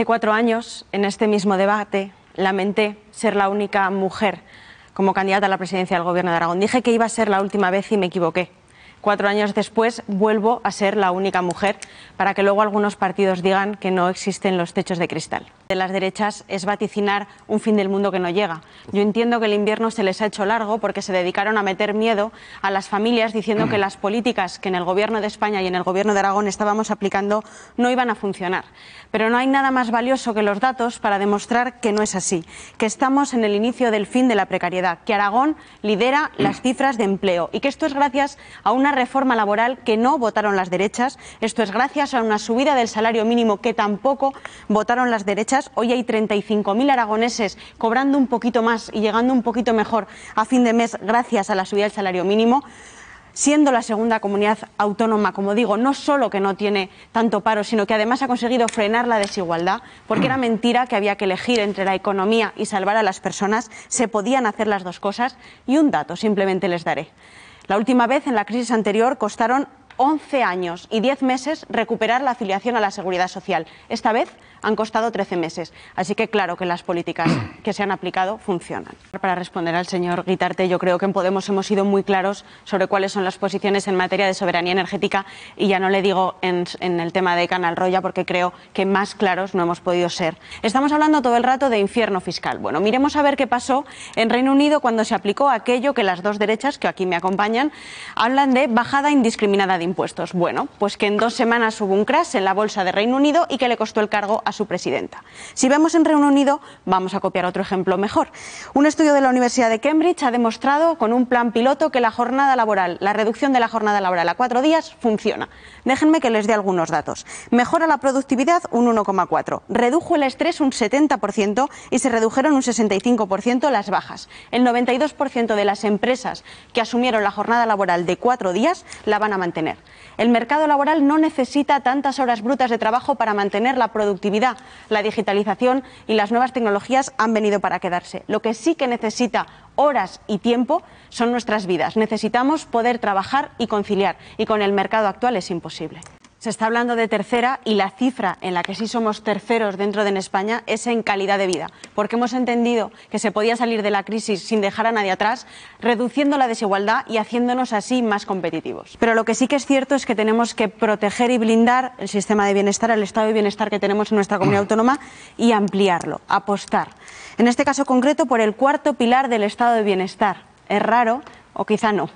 Hace cuatro años, en este mismo debate, lamenté ser la única mujer como candidata a la presidencia del Gobierno de Aragón. Dije que iba a ser la última vez y me equivoqué. Cuatro años después vuelvo a ser la única mujer para que luego algunos partidos digan que no existen los techos de cristal. De las derechas es vaticinar un fin del mundo que no llega. Yo entiendo que el invierno se les ha hecho largo porque se dedicaron a meter miedo a las familias diciendo que las políticas que en el Gobierno de España y en el Gobierno de Aragón estábamos aplicando no iban a funcionar. Pero no hay nada más valioso que los datos para demostrar que no es así, que estamos en el inicio del fin de la precariedad, que Aragón lidera las cifras de empleo y que esto es gracias a una reforma laboral que no votaron las derechas. Esto es gracias a una subida del salario mínimo que tampoco votaron las derechas. Hoy hay 35.000 aragoneses cobrando un poquito más y llegando un poquito mejor a fin de mes gracias a la subida del salario mínimo siendo la segunda comunidad autónoma, como digo, no solo que no tiene tanto paro, sino que además ha conseguido frenar la desigualdad, porque era mentira que había que elegir entre la economía y salvar a las personas, se podían hacer las dos cosas, y un dato simplemente les daré. La última vez, en la crisis anterior, costaron 11 años y 10 meses recuperar la afiliación a la Seguridad Social. Esta vez han costado 13 meses. Así que claro que las políticas que se han aplicado funcionan. Para responder al señor Guitarte, yo creo que en Podemos hemos sido muy claros sobre cuáles son las posiciones en materia de soberanía energética y ya no le digo en, el tema de Canal Roya porque creo que más claros no hemos podido ser. Estamos hablando todo el rato de infierno fiscal. Bueno, miremos a ver qué pasó en Reino Unido cuando se aplicó aquello que las dos derechas, que aquí me acompañan, hablan de bajada indiscriminada de impuestos. Bueno, pues que en dos semanas hubo un crash en la bolsa de Reino Unido y que le costó el cargo su presidenta. Si vemos en Reino Unido, vamos a copiar otro ejemplo mejor. Un estudio de la Universidad de Cambridge ha demostrado con un plan piloto que la jornada laboral, la reducción de la jornada laboral a cuatro días funciona. Déjenme que les dé algunos datos. Mejora la productividad un 1,4, redujo el estrés un 70% y se redujeron un 65% las bajas. El 92% de las empresas que asumieron la jornada laboral de cuatro días la van a mantener. El mercado laboral no necesita tantas horas brutas de trabajo para mantener la productividad la digitalización y las nuevas tecnologías han venido para quedarse. Lo que sí que necesita horas y tiempo son nuestras vidas. Necesitamos poder trabajar y conciliar y con el mercado actual es imposible se está hablando de tercera y la cifra en la que sí somos terceros dentro de España es en calidad de vida, porque hemos entendido que se podía salir de la crisis sin dejar a nadie atrás, reduciendo la desigualdad y haciéndonos así más competitivos. Pero lo que sí que es cierto es que tenemos que proteger y blindar el sistema de bienestar, el estado de bienestar que tenemos en nuestra comunidad autónoma y ampliarlo, apostar. En este caso concreto por el cuarto pilar del estado de bienestar. Es raro, o quizá no,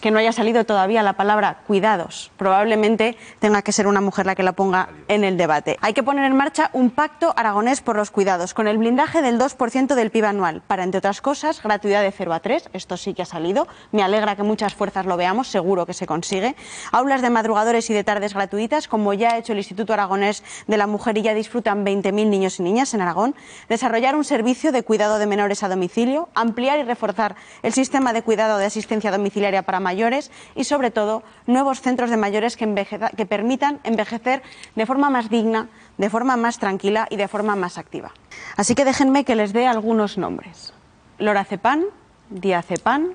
que no haya salido todavía la palabra cuidados. Probablemente tenga que ser una mujer la que la ponga en el debate. Hay que poner en marcha un pacto aragonés por los cuidados, con el blindaje del 2% del PIB anual, para, entre otras cosas, gratuidad de 0 a 3. Esto sí que ha salido. Me alegra que muchas fuerzas lo veamos, seguro que se consigue. Aulas de madrugadores y de tardes gratuitas, como ya ha hecho el Instituto Aragonés de la Mujer y ya disfrutan 20.000 niños y niñas en Aragón. Desarrollar un servicio de cuidado de menores a domicilio, ampliar y reforzar el sistema de cuidado de asistencia domiciliaria para mayores y, sobre todo, nuevos centros de mayores que, permitan envejecer de forma más digna, de forma más tranquila y de forma más activa. Así que déjenme que les dé algunos nombres. Lorazepam, diazepam,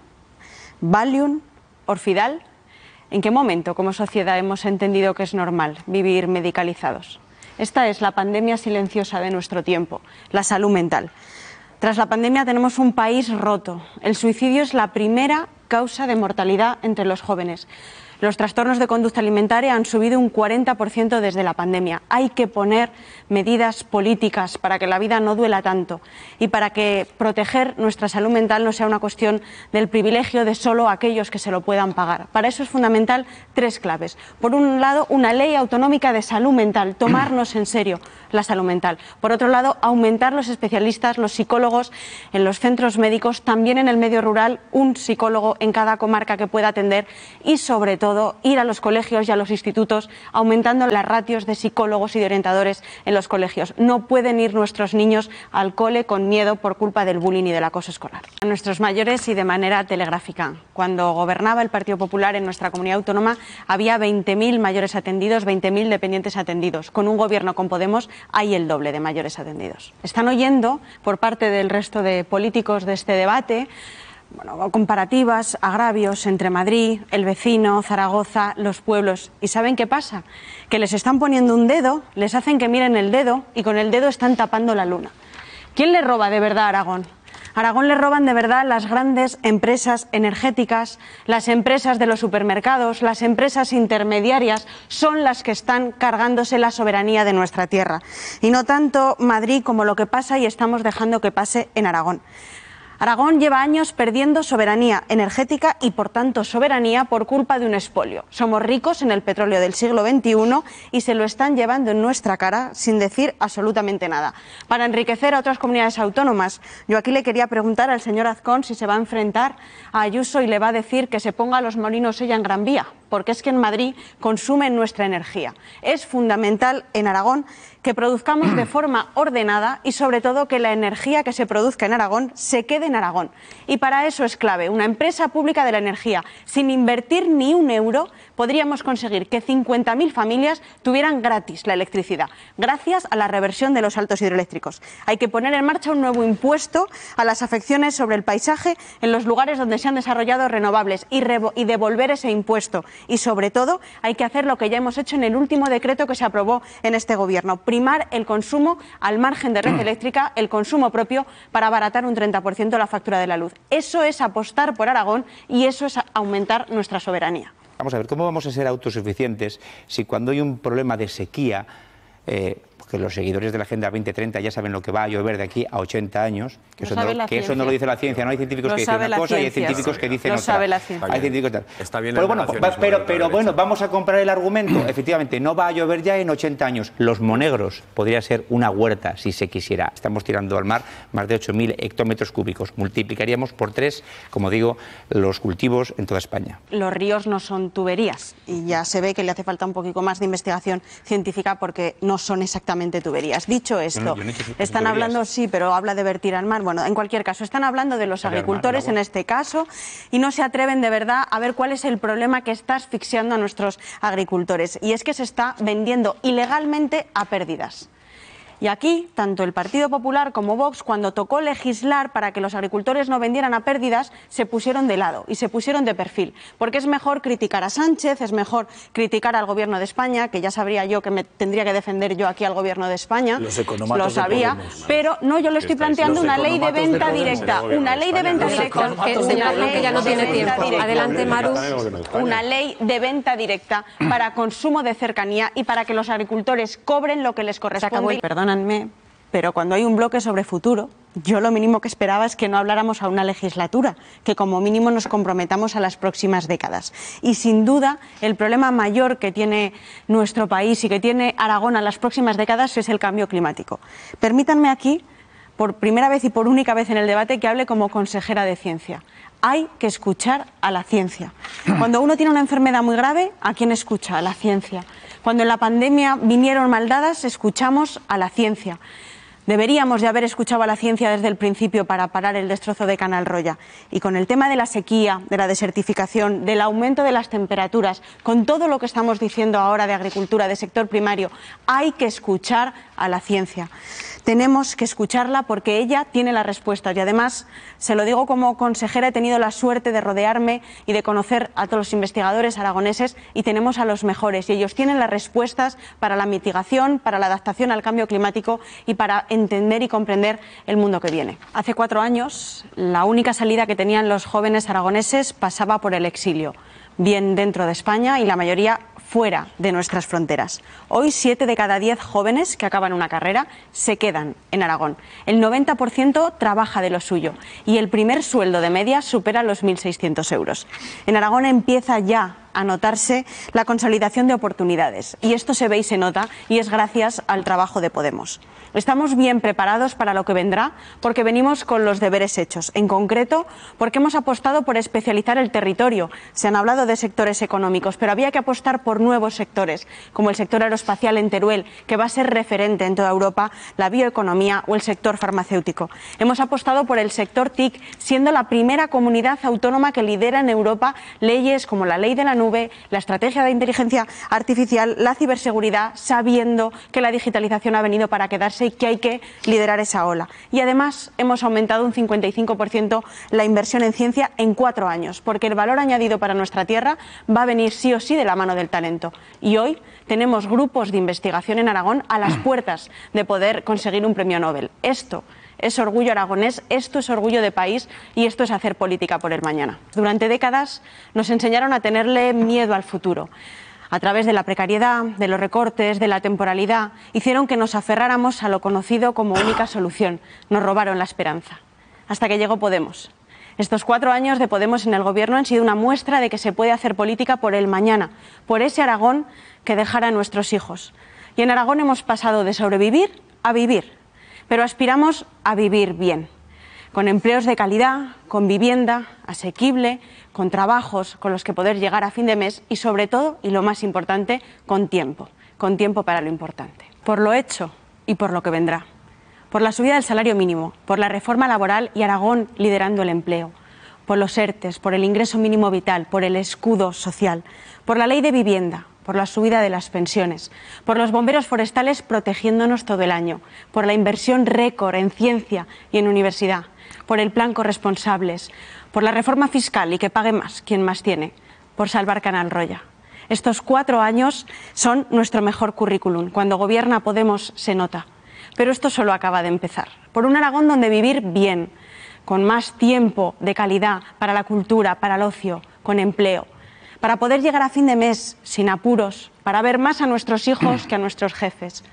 Valium, Orfidal. ¿En qué momento como sociedad hemos entendido que es normal vivir medicalizados? Esta es la pandemia silenciosa de nuestro tiempo, la salud mental. Tras la pandemia tenemos un país roto. El suicidio es la primera causa de mortalidad entre los jóvenes. Los trastornos de conducta alimentaria han subido un 40% desde la pandemia. Hay que poner medidas políticas para que la vida no duela tanto y para que proteger nuestra salud mental no sea una cuestión del privilegio de solo aquellos que se lo puedan pagar. Para eso es fundamental tres claves. Por un lado, una ley autonómica de salud mental, tomarnos en serio la salud mental. Por otro lado, aumentar los especialistas, los psicólogos en los centros médicos, también en el medio rural, un psicólogo en cada comarca que pueda atender y, sobre todo, ir a los colegios y a los institutos aumentando las ratios de psicólogos y de orientadores en los colegios. No pueden ir nuestros niños al cole con miedo por culpa del bullying y del acoso escolar. A nuestros mayores y de manera telegráfica. Cuando gobernaba el Partido Popular en nuestra comunidad autónoma había 20.000 mayores atendidos, 20.000 dependientes atendidos. Con un gobierno con Podemos hay el doble de mayores atendidos. Están oyendo por parte del resto de políticos de este debate comparativas, agravios entre Madrid, el vecino, Zaragoza, los pueblos. ¿Y saben qué pasa? Que les están poniendo un dedo, les hacen que miren el dedo y con el dedo están tapando la luna. ¿Quién le roba de verdad a Aragón? Aragón le roban de verdad las grandes empresas energéticas, las empresas de los supermercados, las empresas intermediarias, son las que están cargándose la soberanía de nuestra tierra. Y no tanto Madrid como lo que pasa y estamos dejando que pase en Aragón. Aragón lleva años perdiendo soberanía energética y, por tanto, soberanía por culpa de un expolio. Somos ricos en el petróleo del siglo XXI y se lo están llevando en nuestra cara sin decir absolutamente nada. Para enriquecer a otras comunidades autónomas, yo aquí le quería preguntar al señor Azcón si se va a enfrentar a Ayuso y le va a decir que se ponga a los molinos ella en Gran Vía porque es que en Madrid consumen nuestra energía. Es fundamental en Aragón que produzcamos de forma ordenada y sobre todo que la energía que se produzca en Aragón se quede en Aragón. Y para eso es clave una empresa pública de la energía. Sin invertir ni un euro podríamos conseguir que 50.000 familias tuvieran gratis la electricidad, gracias a la reversión de los altos hidroeléctricos. Hay que poner en marcha un nuevo impuesto a las afecciones sobre el paisaje en los lugares donde se han desarrollado renovables y, y devolver ese impuesto y, sobre todo, hay que hacer lo que ya hemos hecho en el último decreto que se aprobó en este Gobierno, primar el consumo al margen de red eléctrica, el consumo propio, para abaratar un 30% la factura de la luz. Eso es apostar por Aragón y eso es aumentar nuestra soberanía. Vamos a ver, ¿cómo vamos a ser autosuficientes si cuando hay un problema de sequía... Eh, que los seguidores de la Agenda 2030 ya saben lo que va a llover de aquí a 80 años, que, eso, no, lo, dice la ciencia, no hay científicos que dicen una cosa y hay científicos que dicen otra. Sabe la ciencia. Hay científicos Está bien pero bueno, pero, bueno, vamos a comprar el argumento. Efectivamente, no va a llover ya en 80 años. Los monegros podría ser una huerta si se quisiera. Estamos tirando al mar más de 8.000 hectómetros cúbicos. Multiplicaríamos por tres, como digo, los cultivos en toda España. Los ríos no son tuberías y ya se ve que le hace falta un poquito más de investigación científica porque no son exactamente tuberías. Dicho esto, están hablando, sí, pero habla de vertir al mar. Bueno, en cualquier caso, están hablando de los agricultores en este caso y no se atreven de verdad a ver cuál es el problema que está asfixiando a nuestros agricultores. Y es que se está vendiendo ilegalmente a pérdidas. Y aquí, tanto el Partido Popular como Vox, cuando tocó legislar para que los agricultores no vendieran a pérdidas, se pusieron de lado y se pusieron de perfil. Porque es mejor criticar a Sánchez, es mejor criticar al Gobierno de España, que ya sabría yo que me tendría que defender yo aquí al Gobierno de España. Los lo sabía. pero no, yo le estoy planteando una ley de venta directa. una ley de venta directa. no Adelante, Maru. Una ley de venta directa para consumo de cercanía y para que los agricultores cobren lo que les corresponde perdónanme, pero cuando hay un bloque sobre futuro, yo lo mínimo que esperaba es que no habláramos a una legislatura, que como mínimo nos comprometamos a las próximas décadas. Y sin duda, el problema mayor que tiene nuestro país y que tiene Aragón a las próximas décadas es el cambio climático. Permítanme aquí, por primera vez y por única vez en el debate, que hable como consejera de ciencia. Hay que escuchar a la ciencia. Cuando uno tiene una enfermedad muy grave, ¿a quién escucha? A la ciencia. Cuando en la pandemia vinieron maldadas, escuchamos a la ciencia. Deberíamos de haber escuchado a la ciencia desde el principio para parar el destrozo de Canal Roya. Y con el tema de la sequía, de la desertificación, del aumento de las temperaturas, con todo lo que estamos diciendo ahora de agricultura, de sector primario, hay que escuchar a la ciencia. Tenemos que escucharla porque ella tiene las respuestas y además, se lo digo como consejera, he tenido la suerte de rodearme y de conocer a todos los investigadores aragoneses y tenemos a los mejores y ellos tienen las respuestas para la mitigación, para la adaptación al cambio climático y para entender y comprender el mundo que viene. Hace cuatro años, la única salida que tenían los jóvenes aragoneses pasaba por el exilio, bien dentro de España y la mayoría fuera de nuestras fronteras. Hoy, siete de cada diez jóvenes que acaban una carrera se quedan en Aragón. El 90% trabaja de lo suyo y el primer sueldo de media supera los 1.600 euros. En Aragón empieza ya anotarse la consolidación de oportunidades. Y esto se ve y se nota y es gracias al trabajo de Podemos. Estamos bien preparados para lo que vendrá porque venimos con los deberes hechos. En concreto, porque hemos apostado por especializar el territorio. Se han hablado de sectores económicos, pero había que apostar por nuevos sectores, como el sector aeroespacial en Teruel, que va a ser referente en toda Europa, la bioeconomía o el sector farmacéutico. Hemos apostado por el sector TIC, siendo la primera comunidad autónoma que lidera en Europa leyes como la ley de la la estrategia de inteligencia artificial, la ciberseguridad, sabiendo que la digitalización ha venido para quedarse y que hay que liderar esa ola. Y además hemos aumentado un 55% la inversión en ciencia en cuatro años, porque el valor añadido para nuestra tierra va a venir sí o sí de la mano del talento. Y hoy tenemos grupos de investigación en Aragón a las puertas de poder conseguir un premio Nobel. Esto es orgullo aragonés, esto es orgullo de país y esto es hacer política por el mañana. Durante décadas nos enseñaron a tenerle miedo al futuro. A través de la precariedad, de los recortes, de la temporalidad, hicieron que nos aferráramos a lo conocido como única solución. Nos robaron la esperanza. Hasta que llegó Podemos. Estos cuatro años de Podemos en el Gobierno han sido una muestra de que se puede hacer política por el mañana, por ese Aragón que dejara a nuestros hijos. Y en Aragón hemos pasado de sobrevivir a vivir pero aspiramos a vivir bien, con empleos de calidad, con vivienda asequible, con trabajos con los que poder llegar a fin de mes y sobre todo, y lo más importante, con tiempo, con tiempo para lo importante, por lo hecho y por lo que vendrá, por la subida del salario mínimo, por la reforma laboral y Aragón liderando el empleo, por los ERTES, por el ingreso mínimo vital, por el escudo social, por la ley de vivienda, por la subida de las pensiones, por los bomberos forestales protegiéndonos todo el año, por la inversión récord en ciencia y en universidad, por el plan corresponsables, por la reforma fiscal y que pague más quien más tiene, por salvar Canal Roya. Estos cuatro años son nuestro mejor currículum. Cuando gobierna Podemos se nota. Pero esto solo acaba de empezar. Por un Aragón donde vivir bien, con más tiempo de calidad para la cultura, para el ocio, con empleo, para poder llegar a fin de mes sin apuros, para ver más a nuestros hijos que a nuestros jefes.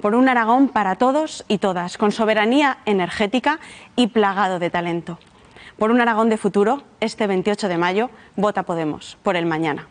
Por un Aragón para todos y todas, con soberanía energética y plagado de talento. Por un Aragón de futuro, este 28 de mayo, vota Podemos, por el mañana.